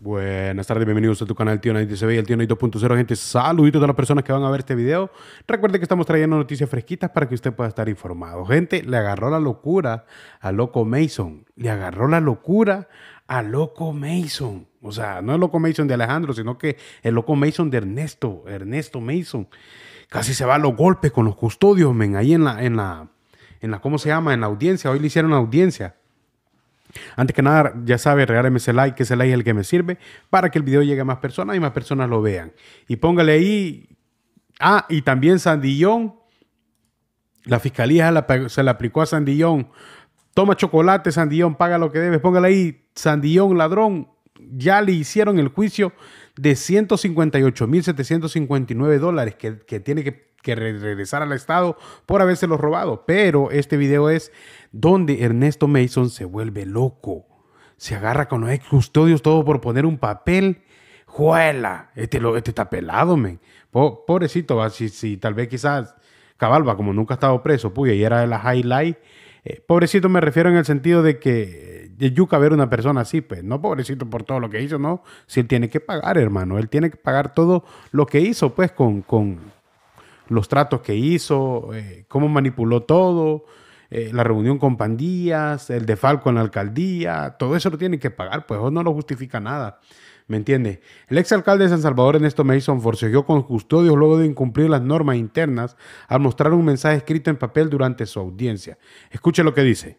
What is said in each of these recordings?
Buenas tardes, bienvenidos a tu canal Tío Nadie TV y el Tío Nadie 2.0, gente. Saluditos a todas las personas que van a ver este video. Recuerde que estamos trayendo noticias fresquitas para que usted pueda estar informado. Gente, le agarró la locura a Loco Mason. Le agarró la locura a Loco Mason. O sea, no el Loco Mason de Alejandro, sino que el Loco Mason de Ernesto, Ernesto Mason. Casi se va a los golpes con los custodios, men, ahí en la, en la, en la, ¿cómo se llama? En la audiencia. Hoy le hicieron audiencia. Antes que nada, ya sabes, regáleme ese like, que ese like es el que me sirve para que el video llegue a más personas y más personas lo vean. Y póngale ahí. Ah, y también Sandillón. La fiscalía se la aplicó a Sandillón. Toma chocolate, Sandillón, paga lo que debes. Póngale ahí, Sandillón, ladrón. Ya le hicieron el juicio de 158.759 dólares que, que tiene que que regresar al Estado por haberse los robado. Pero este video es donde Ernesto Mason se vuelve loco. Se agarra con los custodios todo por poner un papel. ¡Juela! Este, lo, este está pelado, men. Pobrecito, Si, tal vez quizás Cabalba, como nunca ha estado preso, puya, y era de la highlight. Eh, pobrecito me refiero en el sentido de que eh, de yuca ver una persona así, pues no pobrecito por todo lo que hizo, no. Si él tiene que pagar, hermano, él tiene que pagar todo lo que hizo, pues con, con, los tratos que hizo, eh, cómo manipuló todo, eh, la reunión con pandillas, el defalco en la alcaldía, todo eso lo tiene que pagar, pues no lo justifica nada. ¿Me entiende? El exalcalde de San Salvador, Ernesto Mason, forcejeó con custodios luego de incumplir las normas internas al mostrar un mensaje escrito en papel durante su audiencia. Escuche lo que dice.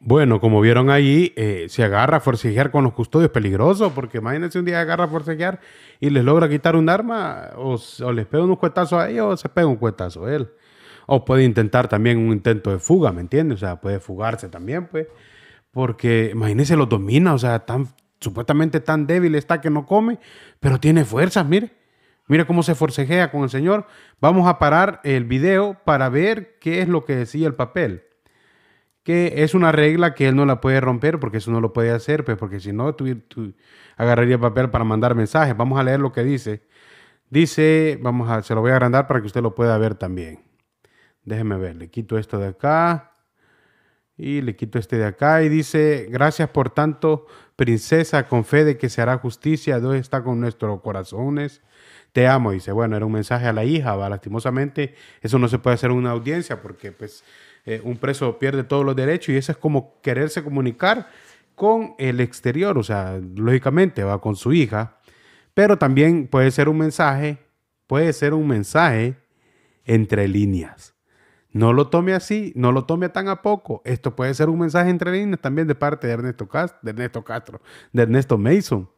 Bueno, como vieron allí, eh, se agarra a forcejear con los custodios, peligroso, porque imagínense un día agarra a forcejear y les logra quitar un arma, o, les pega un cuetazo a ellos, o se pega un cuetazo a él. O puede intentar también un intento de fuga, ¿me entiendes? O sea, puede fugarse también, pues. Porque imagínese, lo domina, o sea, tan, supuestamente tan débil está que no come, pero tiene fuerzas, mire. Mire cómo se forcejea con el Señor. Vamos a parar el video para ver qué es lo que decía el papel. Que es una regla que él no la puede romper porque eso no lo puede hacer, pues porque si no, tú, agarraría papel para mandar mensajes. Vamos a leer lo que dice. Dice, vamos a, se lo voy a agrandar para que usted lo pueda ver también. Déjeme ver, le quito esto de acá. Y le quito este de acá y dice, gracias por tanto, princesa, con fe de que se hará justicia, Dios está con nuestros corazones, te amo. Dice, bueno, era un mensaje a la hija, va, lastimosamente, eso no se puede hacer en una audiencia porque pues eh, un preso pierde todos los derechos y eso es como quererse comunicar con el exterior, o sea, lógicamente va con su hija, pero también puede ser un mensaje, puede ser un mensaje entre líneas. No lo tome así, no lo tome tan a poco. Esto puede ser un mensaje entre líneas también de parte de Ernesto, Castro, de Ernesto Castro, de Ernesto Mason.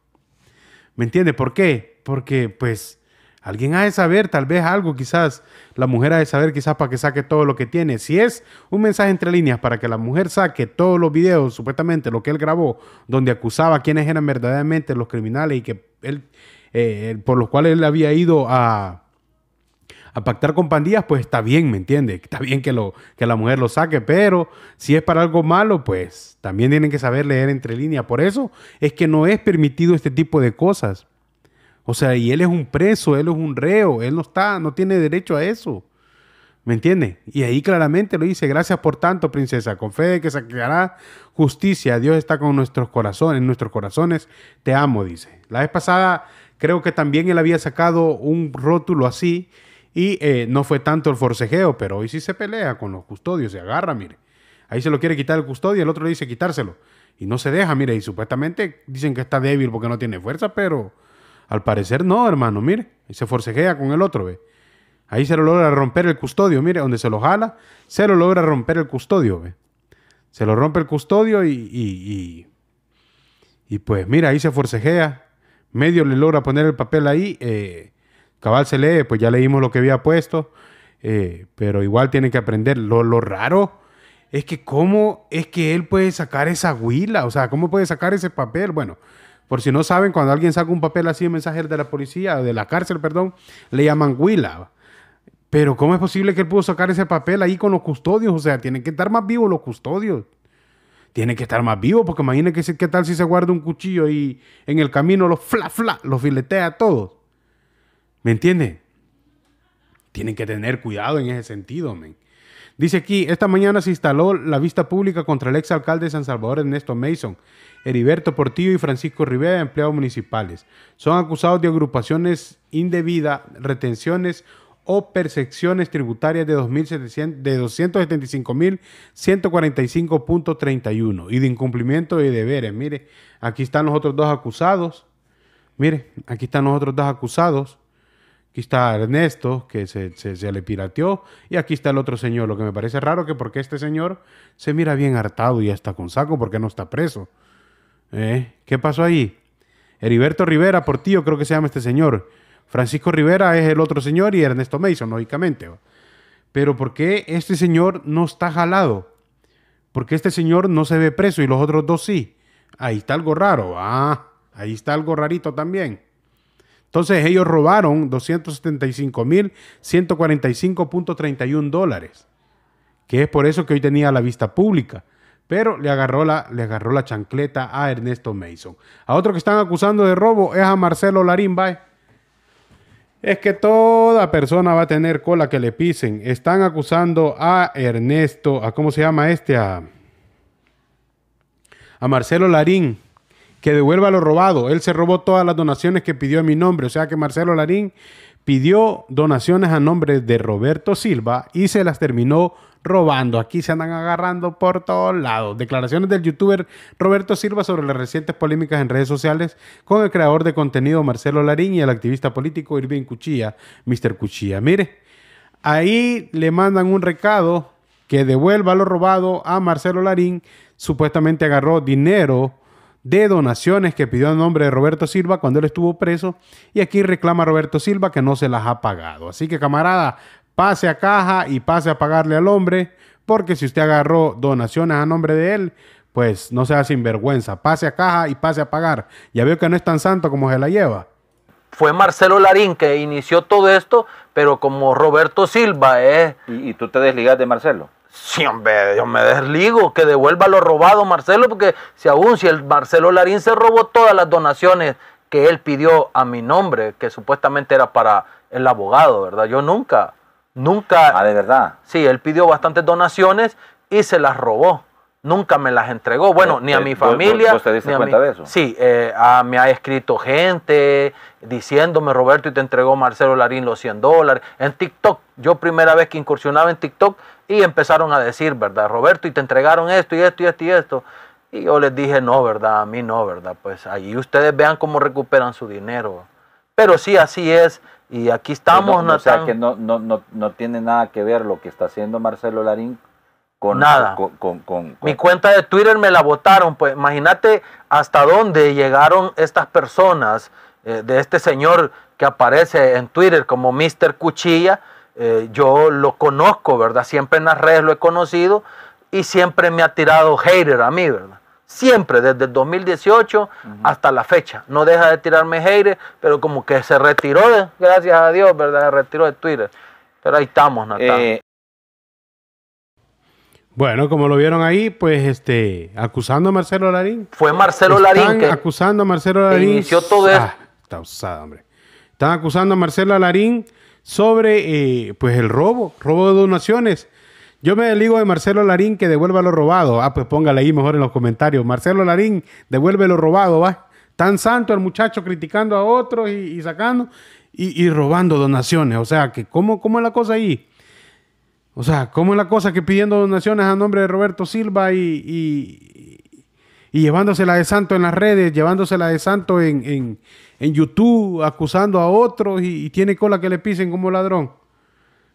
¿Me entiende? ¿Por qué? Porque pues alguien ha de saber tal vez algo, quizás la mujer ha de saber quizás para que saque todo lo que tiene. Si es un mensaje entre líneas para que la mujer saque todos los videos, supuestamente lo que él grabó, donde acusaba a quienes eran verdaderamente los criminales y que él, eh, eh, por los cuales él había ido a a pactar con pandillas, pues está bien, ¿me entiende? Está bien que, lo, que la mujer lo saque, pero si es para algo malo, pues también tienen que saber leer entre líneas. Por eso es que no es permitido este tipo de cosas. O sea, y él es un preso, él es un reo, él no está, no tiene derecho a eso. ¿Me entiende? Y ahí claramente lo dice, gracias por tanto, princesa, con fe de que sacará justicia, Dios está con nuestros corazones, en nuestros corazones, te amo, dice. La vez pasada creo que también él había sacado un rótulo así y eh, no fue tanto el forcejeo, pero hoy sí se pelea con los custodios, se agarra, mire. Ahí se lo quiere quitar el custodio, el otro le dice quitárselo. Y no se deja, mire. Y supuestamente dicen que está débil porque no tiene fuerza, pero al parecer no, hermano, mire. Y se forcejea con el otro, ve. Ahí se lo logra romper el custodio, mire, donde se lo jala, se lo logra romper el custodio, ve. Se lo rompe el custodio y, y, pues mira, ahí se forcejea. Medio le logra poner el papel ahí. Eh, cabal se lee, pues ya leímos lo que había puesto, eh, pero igual tiene que aprender. Lo, raro es que cómo es que él puede sacar esa huila, o sea, cómo puede sacar ese papel. Bueno, por si no saben, cuando alguien saca un papel así de mensaje de la policía, de la cárcel, perdón, le llaman huila. Pero ¿cómo es posible que él pudo sacar ese papel ahí con los custodios? O sea, tienen que estar más vivos los custodios. Tienen que estar más vivos, porque imagínense qué tal si se guarda un cuchillo y en el camino los fla, fla, los filetea a todos. ¿Me entiende? Tienen que tener cuidado en ese sentido, men. Dice aquí, esta mañana se instaló la vista pública contra el exalcalde de San Salvador Ernesto Mason, Heriberto Portillo y Francisco Rivera, empleados municipales. Son acusados de agrupaciones indebidas, retenciones o percepciones tributarias de, de 275.145.31 y de incumplimiento de deberes. Mire, aquí están los otros dos acusados. Mire, aquí están los otros dos acusados. Aquí está Ernesto, que se, le pirateó. Y aquí está el otro señor. Lo que me parece raro que porque este señor se mira bien hartado y está con saco porque no está preso. ¿Eh? ¿Qué pasó ahí? Heriberto Rivera, por tío, creo que se llama este señor. Francisco Rivera es el otro señor y Ernesto Mason, lógicamente. Pero ¿por qué este señor no está jalado? Porque este señor no se ve preso y los otros dos sí. Ahí está algo raro. Ah, ahí está algo rarito también. Entonces ellos robaron mil 275.145.31 dólares, que es por eso que hoy tenía la vista pública. Pero le agarró, la, le agarró la chancleta a Ernesto Mason. A otro que están acusando de robo es a Marcelo Larín Es que toda persona va a tener cola que le pisen. Están acusando a Ernesto, a cómo se llama este, a Marcelo Larín que devuelva lo robado. Él se robó todas las donaciones que pidió en mi nombre. O sea que Marcelo Larín pidió donaciones a nombre de Roberto Silva y se las terminó robando. Aquí se andan agarrando por todos lados. Declaraciones del youtuber Roberto Silva sobre las recientes polémicas en redes sociales con el creador de contenido Marcelo Larín y el activista político Irving Cuchilla, Mr. Cuchilla. Mire, ahí le mandan un recado que devuelva lo robado a Marcelo Larín. Supuestamente agarró dinero de donaciones que pidió en nombre de Roberto Silva cuando él estuvo preso y aquí reclama Roberto Silva que no se las ha pagado. Así que camarada, pase a caja y pase a pagarle al hombre porque si usted agarró donaciones a nombre de él, pues no sea sinvergüenza, pase a caja y pase a pagar. Ya veo que no es tan santo como se la lleva. Fue Marcelo Larín que inició todo esto, pero como Roberto Silva es... ¿Y, y tú te desligas de Marcelo? si hombre, yo me desligo, que devuelva lo robado Marcelo, porque si aún si el Marcelo Larín se robó todas las donaciones que él pidió a mi nombre, que supuestamente era para el abogado, ¿verdad? Yo nunca, nunca... Ah, de verdad. Sí, él pidió bastantes donaciones y se las robó nunca me las entregó. Bueno, ni a eh, mi eh, familia. a cuenta de eso? Sí, eh, me ha escrito gente diciéndome, Roberto, y te entregó Marcelo Larín los 100 dólares. En TikTok, yo primera vez que incursionaba en TikTok y empezaron a decir, ¿verdad? Roberto, y te entregaron esto y esto y esto y esto. Y yo les dije, no, ¿verdad? A mí no, ¿verdad? Pues ahí ustedes vean cómo recuperan su dinero. Pero sí, así es. Y aquí pues estamos, no, O sea, que no, no, no, no tiene nada que ver lo que está haciendo Marcelo Larín con nada. Con, con, Mi cuenta de Twitter me la botaron, pues imagínate hasta dónde llegaron estas personas eh, de este señor que aparece en Twitter como Mr. Cuchilla. Eh, yo lo conozco, ¿verdad? Siempre en las redes lo he conocido y siempre me ha tirado hater a mí, ¿verdad? Siempre, desde el 2018 hasta la fecha. No deja de tirarme hater, pero como que se retiró, gracias a Dios, ¿verdad? Se retiró de Twitter. Pero ahí estamos, Natalia. Eh, bueno, como lo vieron ahí, pues este, acusando a Marcelo Larín. Fue Marcelo Larín que acusando a Marcelo Larín. Inició todo ah, está usada, hombre. Están acusando a Marcelo Larín sobre eh, pues el robo, robo de donaciones. Yo me deligo de Marcelo Larín que devuelva lo robado. Ah, pues póngale ahí mejor en los comentarios. Marcelo Larín, devuelve lo robado, va. Tan santo el muchacho criticando a otros y, sacando y, robando donaciones. O sea, que ¿cómo, cómo es la cosa ahí? O sea, ¿cómo es la cosa que pidiendo donaciones a nombre de Roberto Silva y, y, llevándosela de santo en las redes, llevándosela de santo en, YouTube, acusando a otros y tiene cola que le pisen como ladrón?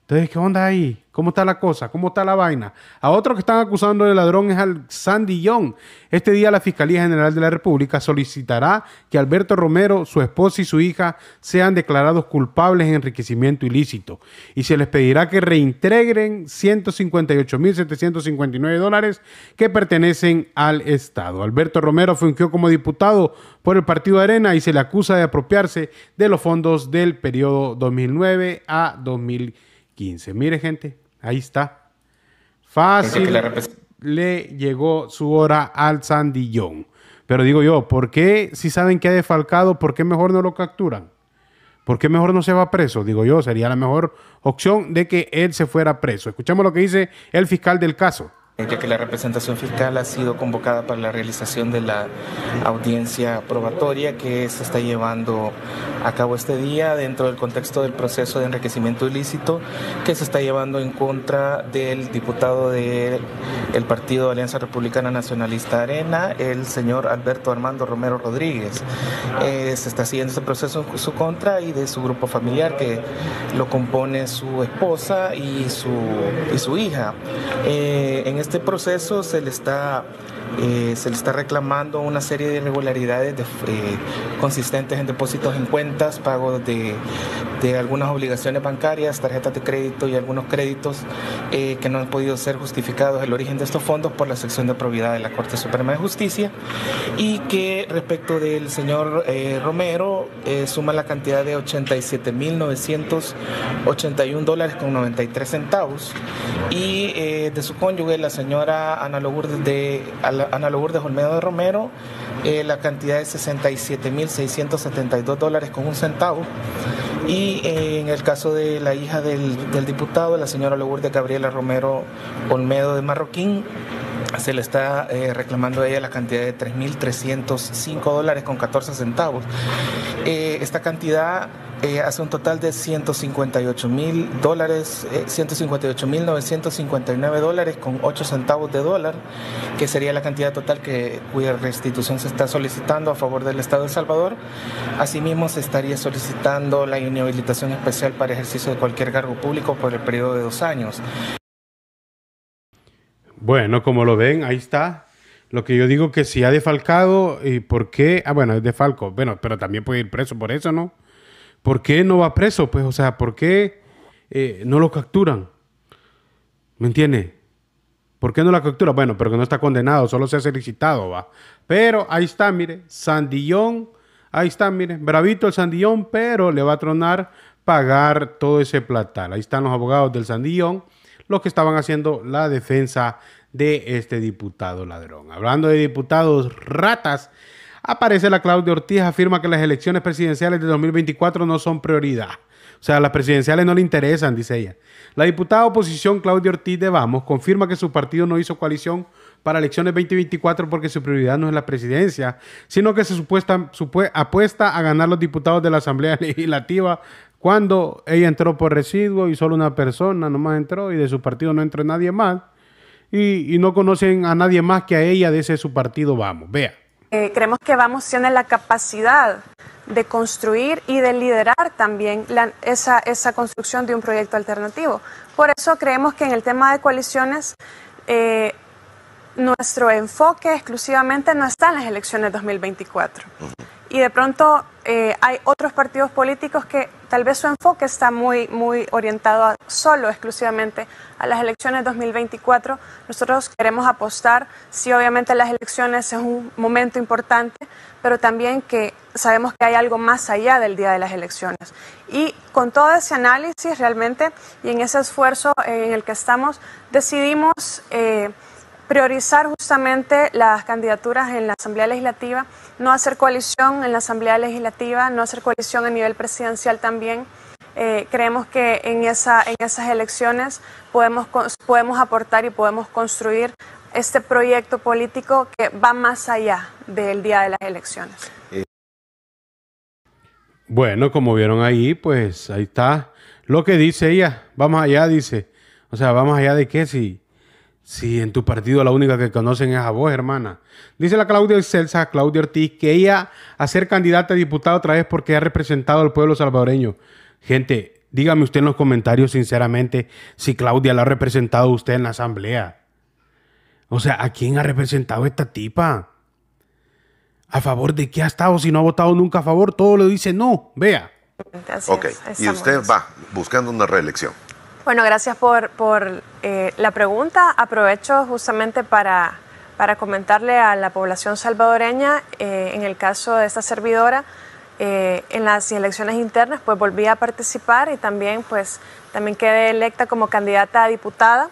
Entonces, ¿qué onda ahí? ¿Cómo está la cosa? ¿Cómo está la vaina? A otro que están acusando de ladrón es al Sandy Young. Este día la Fiscalía General de la República solicitará que Alberto Romero, su esposa y su hija sean declarados culpables de enriquecimiento ilícito y se les pedirá que reintegren 158.759 dólares que pertenecen al Estado. Alberto Romero fungió como diputado por el Partido Arena y se le acusa de apropiarse de los fondos del periodo 2009 a 2015. 15. Mire, gente, ahí está. Fácil le llegó su hora al Sandillón. Pero digo yo, ¿por qué si saben que ha defalcado, por qué mejor no lo capturan? ¿Por qué mejor no se va preso? Digo yo, sería la mejor opción de que él se fuera preso. Escuchemos lo que dice el fiscal del caso ya que la representación fiscal ha sido convocada para la realización de la audiencia probatoria que se está llevando a cabo este día dentro del contexto del proceso de enriquecimiento ilícito que se está llevando en contra del diputado del Partido Alianza Republicana Nacionalista Arena, el señor Alberto Armando Romero Rodríguez. Eh, se está siguiendo este proceso en su contra y de su grupo familiar que lo compone su esposa y su, y su hija. Eh, este proceso se le está, eh, se le está reclamando una serie de irregularidades de, eh, consistentes en depósitos en cuentas, pagos de, de, algunas obligaciones bancarias, tarjetas de crédito y algunos créditos eh, que no han podido ser justificados el origen de estos fondos por la sección de probidad de la Corte Suprema de Justicia y que respecto del señor Romero suma la cantidad de 87.981 dólares con 93 centavos y de su cónyuge la señora Ana Lourdes, de, Olmedo de Romero eh, la cantidad de 67.672 dólares con un centavo. Y eh, en el caso de la hija del, diputado, la señora de Gabriela Romero Olmedo de Marroquín, se le está eh, reclamando a ella la cantidad de 3.305 dólares con 14 centavos. Eh, esta cantidad eh, hace un total de 158 mil dólares, dólares con 8 centavos de dólar, que sería la cantidad total que, cuya restitución se está solicitando a favor del Estado de Salvador. Asimismo, se estaría solicitando la inhabilitación especial para ejercicio de cualquier cargo público por el periodo de dos años. Bueno, como lo ven, ahí está. Lo que yo digo que si ha defalcado, ¿y por qué? Ah, bueno, es defalco. Bueno, pero también puede ir preso por eso, ¿no? ¿Por qué no va preso? Pues, o sea, ¿por qué eh, no lo capturan? ¿Me entiende? ¿Por qué no la captura? Bueno, pero que no está condenado, solo se ha solicitado, va. Pero ahí está, mire, Sandillón, ahí está, mire, bravito el Sandillón, pero le va a tronar pagar todo ese platal. Ahí están los abogados del Sandillón los que estaban haciendo la defensa de este diputado ladrón. Hablando de diputados ratas, aparece la Claudia Ortiz, afirma que las elecciones presidenciales de 2024 no son prioridad. O sea, las presidenciales no le interesan, dice ella. La diputada de oposición Claudia Ortiz de Vamos confirma que su partido no hizo coalición para elecciones 2024 porque su prioridad no es la presidencia, sino que se apuesta a ganar los diputados de la Asamblea Legislativa cuando ella entró por residuo y solo una persona nomás entró y de su partido no entró nadie más y, no conocen a nadie más que a ella de ese su partido vamos. Vea. Eh, creemos que Vamos tiene la capacidad de construir y de liderar también esa, construcción de un proyecto alternativo. Por eso creemos que en el tema de coaliciones eh, nuestro enfoque exclusivamente no está en las elecciones 2024. Y de pronto eh, hay otros partidos políticos que tal vez su enfoque está muy, muy orientado solo, exclusivamente a las elecciones 2024. Nosotros queremos apostar, sí, obviamente las elecciones es un momento importante, pero también que sabemos que hay algo más allá del día de las elecciones. Y con todo ese análisis realmente y en ese esfuerzo eh, en el que estamos, decidimos... Eh, priorizar justamente las candidaturas en la Asamblea Legislativa, no hacer coalición en la Asamblea Legislativa, no hacer coalición a nivel presidencial también. Eh, creemos que en, esa, en esas elecciones podemos, podemos aportar y podemos construir este proyecto político que va más allá del día de las elecciones. Bueno, como vieron ahí, pues ahí está lo que dice ella. Vamos allá, dice. O sea, vamos allá de qué si Sí, en tu partido la única que conocen es a vos, hermana. Dice la Claudia Celsa, Claudia Ortiz, que ella a ser candidata a diputada otra vez porque ha representado al pueblo salvadoreño. Gente, dígame usted en los comentarios sinceramente si Claudia la ha representado usted en la asamblea. O sea, ¿a quién ha representado esta tipa? ¿A favor de qué ha estado? Si no ha votado nunca a favor, todo lo dice no. Vea. ok, y usted va buscando una reelección. Bueno, gracias por, por eh, la pregunta. Aprovecho justamente para, comentarle a la población salvadoreña, eh, en el caso de esta servidora, eh, en las elecciones internas, pues volví a participar y también, pues, también quedé electa como candidata a diputada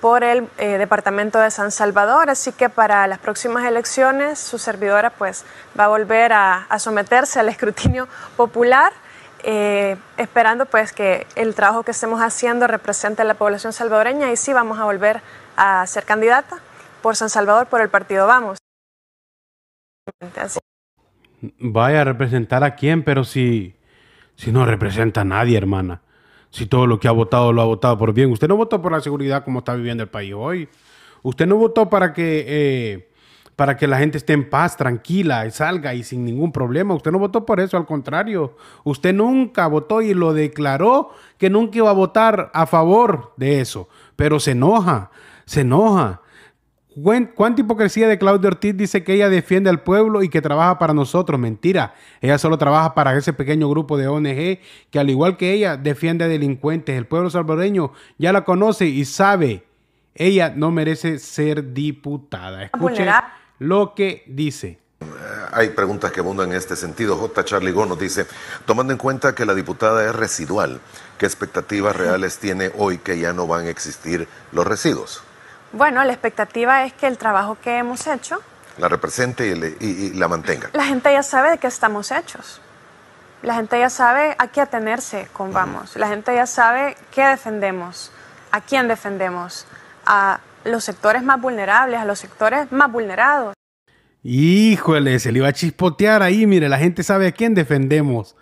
por el Departamento de San Salvador, así que para las próximas elecciones su servidora pues va a volver a someterse al escrutinio popular. Eh, esperando pues que el trabajo que estemos haciendo represente a la población salvadoreña y sí vamos a volver a ser candidata por San Salvador, por el partido Vamos. Vaya a representar a quién, pero si, si no representa a nadie, hermana. Si todo lo que ha votado lo ha votado por bien. Usted no votó por la seguridad como está viviendo el país hoy. Usted no votó para que... Eh, para que la gente esté en paz, tranquila, y salga y sin ningún problema. Usted no votó por eso, al contrario, usted nunca votó y lo declaró que nunca iba a votar a favor de eso, pero se enoja, se enoja. ¿Cuánta hipocresía de Claudia Ortiz dice que ella defiende al pueblo y que trabaja para nosotros? Mentira. Ella solo trabaja para ese pequeño grupo de ONG que al igual que ella defiende a delincuentes. El pueblo salvadoreño ya la conoce y sabe. Ella no merece ser diputada. Escuche, lo que dice. Hay preguntas que abundan en este sentido. J. Charlie nos dice, tomando en cuenta que la diputada es residual, ¿qué expectativas reales tiene hoy que ya no van a existir los residuos? Bueno, la expectativa es que el trabajo que hemos hecho... La represente y, la mantenga. La gente ya sabe de qué estamos hechos. La gente ya sabe a qué atenerse con Vamos. La gente ya sabe qué defendemos, a quién defendemos, a los sectores más vulnerables, a los sectores más vulnerados. Híjole, se le iba a chispotear ahí. Mire, la gente sabe a quién defendemos.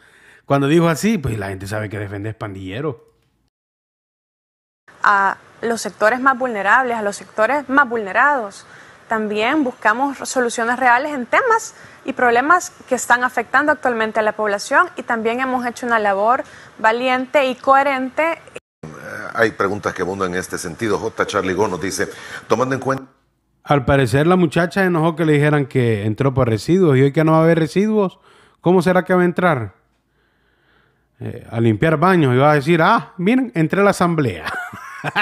Cuando dijo así, pues la gente sabe que defiende pandillero. A los sectores más vulnerables, a los sectores más vulnerados. También buscamos soluciones reales en temas y problemas que están afectando actualmente a la población y también hemos hecho una labor valiente y coherente. Eh, hay preguntas que abundan en este sentido. J. Charlie nos dice, tomando en cuenta... Al parecer la muchacha enojó que le dijeran que entró por residuos y hoy que no va a haber residuos, ¿cómo será que va a entrar? Eh, a limpiar baños y va a decir, ah, miren, entré a la asamblea.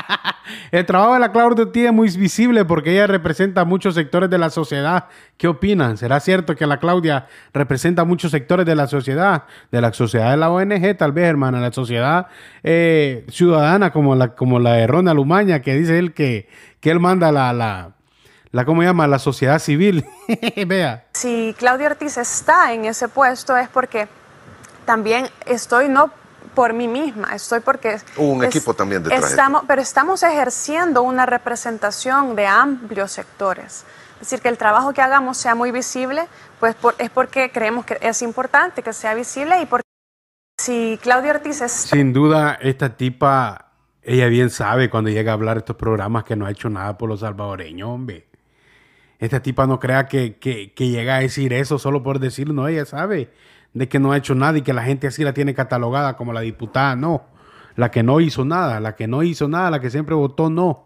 el trabajo de la Claudia Tía es muy visible porque ella representa muchos sectores de la sociedad. ¿Qué opinan? ¿Será cierto que la Claudia representa muchos sectores de la sociedad? De la sociedad de la ONG, tal vez, hermana, la sociedad eh, ciudadana como la, como la de Ronald Umaña, que dice él que, que él manda la la cómo llama la sociedad civil. Vea. Si Claudia Ortiz está en ese puesto es porque también estoy no por mí misma, estoy porque Hubo un equipo también detrás. Estamos, pero estamos ejerciendo una representación de amplios sectores. Es decir, que el trabajo que hagamos sea muy visible, pues es porque creemos que es importante que sea visible y porque si Claudia Ortiz es... Sin duda, esta tipa, ella bien sabe cuando llega a hablar estos programas que no ha hecho nada por los salvadoreños, hombre esta tipa no crea que, que, llega a decir eso solo por decir, no, ella sabe de que no ha hecho nada y que la gente así la tiene catalogada como la diputada, no. La que no hizo nada, la que no hizo nada, la que siempre votó no.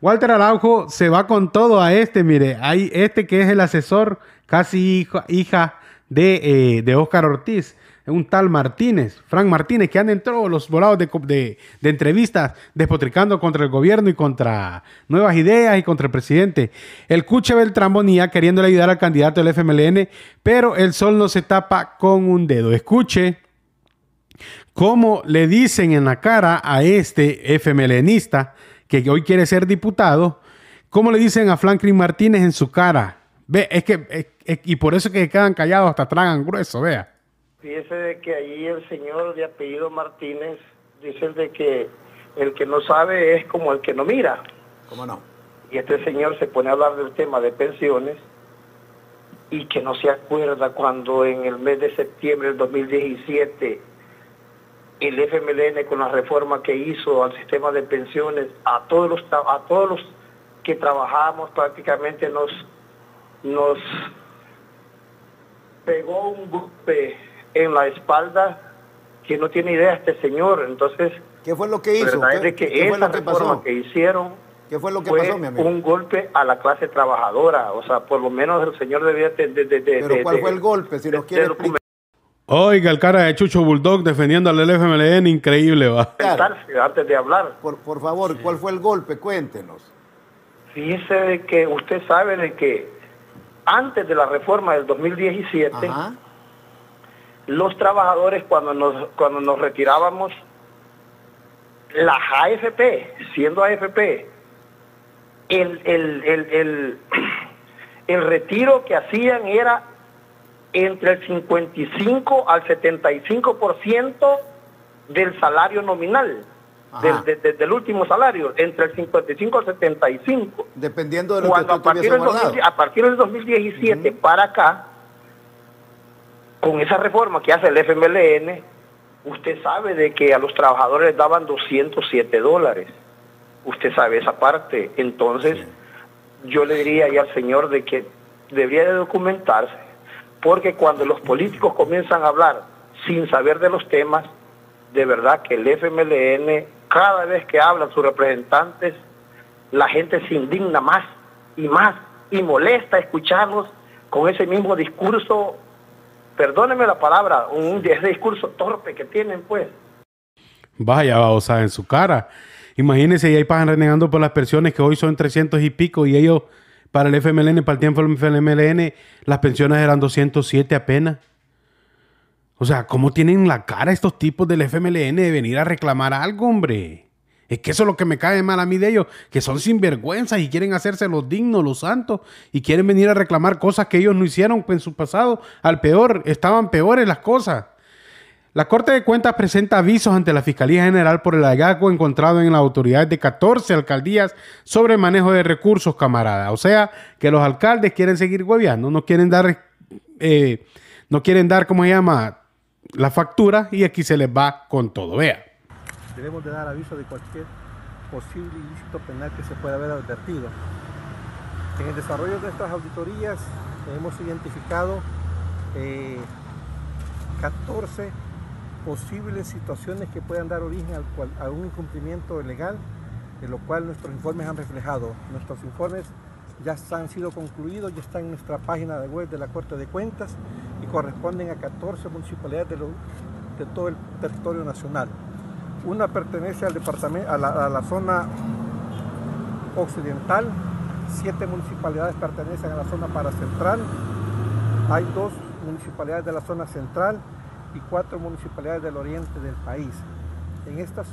Walter Araujo se va con todo a este, mire, hay este que es el asesor, casi hija, de, eh, de Oscar Ortiz un tal Martínez, Frank Martínez, que han entrado los volados de, entrevistas despotricando contra el gobierno y contra nuevas ideas y contra el presidente. El Cuche Beltrán trambonía queriéndole ayudar al candidato del FMLN, pero el sol no se tapa con un dedo. Escuche cómo le dicen en la cara a este FMLNista que hoy quiere ser diputado, cómo le dicen a Franklin Martínez en su cara. Ve, es que, y por eso que quedan callados hasta tragan grueso, vea. Fíjese de que ahí el señor de apellido Martínez dice de que el que no sabe es como el que no mira. ¿Cómo no? Y este señor se pone a hablar del tema de pensiones y que no se acuerda cuando en el mes de septiembre del 2017 el FMLN con la reforma que hizo al sistema de pensiones a todos los a todos los que trabajamos prácticamente nos nos pegó un golpe en la espalda que no tiene idea este señor. Entonces, ¿qué fue lo que hizo? ¿Qué, que fue lo que hicieron ¿Qué fue lo que pasó, mi amigo? Un golpe a la clase trabajadora. O sea, por lo menos el señor debía de, Pero ¿cuál fue el golpe? Si nos quiere Oiga, el cara de Chucho Bulldog defendiendo al LFMLN increíble, va. Antes de hablar. Por, favor, ¿cuál fue el golpe? Cuéntenos. Fíjese que usted sabe de que antes de la reforma del 2017, Ajá los trabajadores cuando nos, cuando nos retirábamos, la AFP, siendo AFP, el, el, el, retiro que hacían era entre el 55 al 75% del salario nominal, del, el último salario, entre el 55 al 75. Dependiendo de lo Cuando que tú a, partir del a partir del 2017 para acá, con esa reforma que hace el FMLN, usted sabe de que a los trabajadores les daban 207 dólares. Usted sabe esa parte. Entonces, yo le diría ahí al señor de que debería de documentarse, porque cuando los políticos comienzan a hablar sin saber de los temas, de verdad que el FMLN, cada vez que hablan sus representantes, la gente se indigna más y más y molesta escucharlos con ese mismo discurso perdóneme la palabra, un, ese discurso torpe que tienen, pues. Vaya, o sea, en su cara. Imagínense, y ahí pasan renegando por las pensiones que hoy son 300 y pico, y ellos, para el FMLN, para el tiempo del FMLN, las pensiones eran 207 apenas. O sea, ¿cómo tienen la cara estos tipos del FMLN de venir a reclamar algo, hombre? Es que eso es lo que me cae mal a mí de ellos, que son sinvergüenzas y quieren hacerse los dignos, los santos, y quieren venir a reclamar cosas que ellos no hicieron en su pasado. Al peor, estaban peores las cosas. La Corte de Cuentas presenta avisos ante la Fiscalía General por el hallazgo encontrado en las autoridades de 14 alcaldías sobre manejo de recursos, camarada. O sea, que los alcaldes quieren seguir hueviando, no quieren dar, eh, no quieren dar, ¿cómo se llama?, la factura y aquí se les va con todo. Vea debemos de dar aviso de cualquier posible ilícito penal que se pueda haber advertido. En el desarrollo de estas auditorías hemos identificado 14 eh, posibles situaciones que puedan dar origen a un incumplimiento legal, de lo cual nuestros informes han reflejado. Nuestros informes ya han sido concluidos, ya están en nuestra página de web de la Corte de Cuentas y corresponden a 14 municipalidades de todo el territorio nacional. Una pertenece al departamento, a la, zona occidental, siete municipalidades pertenecen a la zona paracentral, hay dos municipalidades de la zona central y cuatro municipalidades del oriente del país. En estos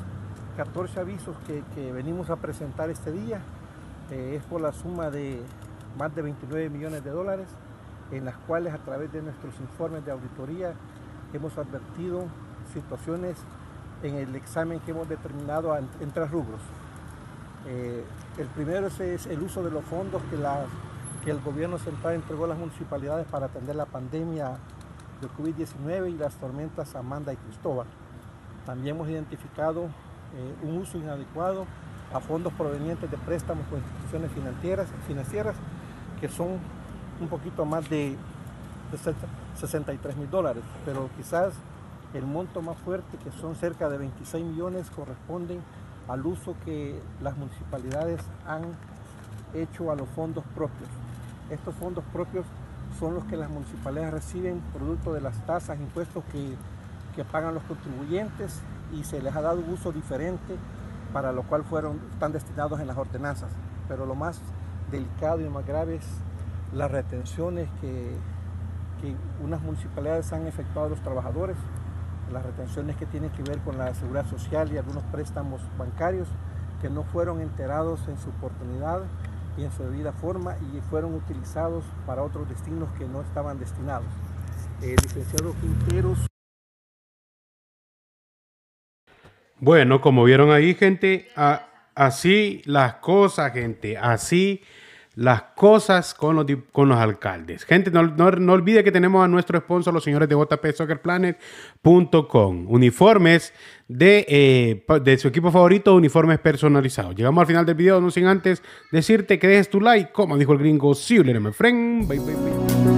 14 avisos que, venimos a presentar este día, eh, es por la suma de más de 29 millones de dólares, en las cuales a través de nuestros informes de auditoría hemos advertido situaciones en el examen que hemos determinado en tres rubros. Eh, el primero es, el uso de los fondos que, la, que, el gobierno central entregó a las municipalidades para atender la pandemia del COVID-19 y las tormentas Amanda y Cristóbal. También hemos identificado eh, un uso inadecuado a fondos provenientes de préstamos con instituciones financieras, que son un poquito más de, de 63 mil dólares, pero quizás el monto más fuerte, que son cerca de 26 millones, corresponden al uso que las municipalidades han hecho a los fondos propios. Estos fondos propios son los que las municipalidades reciben producto de las tasas, impuestos que, pagan los contribuyentes y se les ha dado uso diferente para lo cual fueron, están destinados en las ordenanzas. Pero lo más delicado y más grave es las retenciones que, que unas municipalidades han efectuado a los trabajadores las retenciones que tienen que ver con la seguridad social y algunos préstamos bancarios que no fueron enterados en su oportunidad y en su debida forma y fueron utilizados para otros destinos que no estaban destinados. El eh, licenciado Quinteros. Bueno, como vieron ahí, gente, así las cosas, gente, así las cosas con los, con los alcaldes. Gente, no, no, olvide que tenemos a nuestro sponsor, los señores de jpsoccerplanet.com. Uniformes de, eh, de su equipo favorito, uniformes personalizados. Llegamos al final del video, no sin antes decirte que dejes tu like, como dijo el gringo, see you later, my friend. Bye, bye, bye.